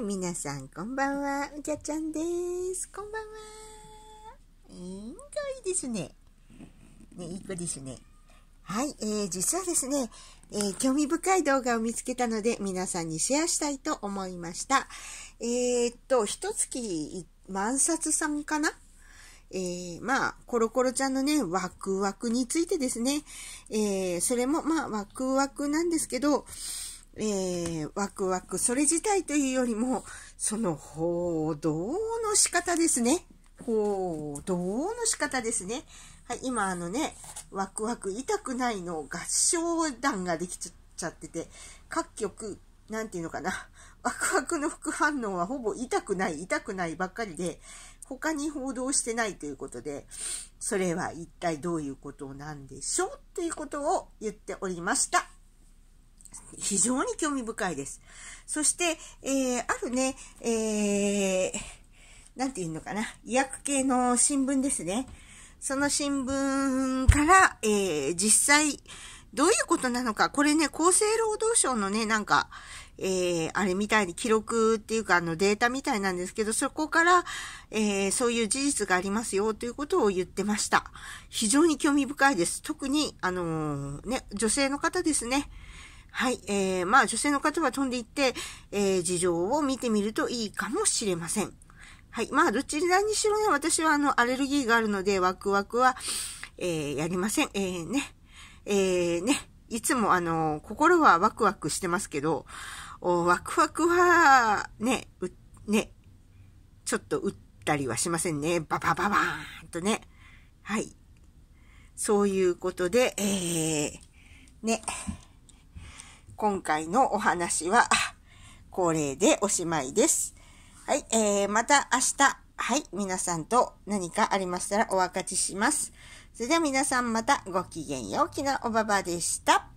い、皆さん、こんばんは。うちゃちゃんです。こんばんは。えー、かわいいですね。ね、いい子ですね。はい、えー、実はですね、えー、興味深い動画を見つけたので、皆さんにシェアしたいと思いました。えー、っと、つ月万冊さんかなえー、まあ、コロコロちゃんのね、ワクワクについてですね、えー、それもまあ、ワクワクなんですけど、えー、ワクワク、それ自体というよりも、その報道の仕方ですね。報道の仕方ですね。はい、今あのね、ワクワク痛くないの合唱団ができちゃってて、各局、なんていうのかな、ワクワクの副反応はほぼ痛くない、痛くないばっかりで、他に報道してないということで、それは一体どういうことなんでしょうということを言っておりました。非常に興味深いです。そして、えー、あるね、えー、なんていうのかな、医薬系の新聞ですね。その新聞から、えー、実際、どういうことなのか、これね、厚生労働省のね、なんか、えー、あれみたいに記録っていうか、あのデータみたいなんですけど、そこから、えー、そういう事実がありますよということを言ってました。非常に興味深いです。特に、あのー、ね、女性の方ですね。はい。えー、まあ、女性の方は飛んでいって、えー、事情を見てみるといいかもしれません。はい。まあ、どちらにしろね、私は、あの、アレルギーがあるので、ワクワクは、えー、やりません。えー、ね。えー、ね。いつも、あの、心はワクワクしてますけど、おワクワクは、ね、う、ね、ちょっと打ったりはしませんね。ババババーンとね。はい。そういうことで、えー、ね。今回のお話は、これでおしまいです。はい、えー、また明日、はい、皆さんと何かありましたらお分かちします。それでは皆さんまたごきげんよう。きなおばばでした。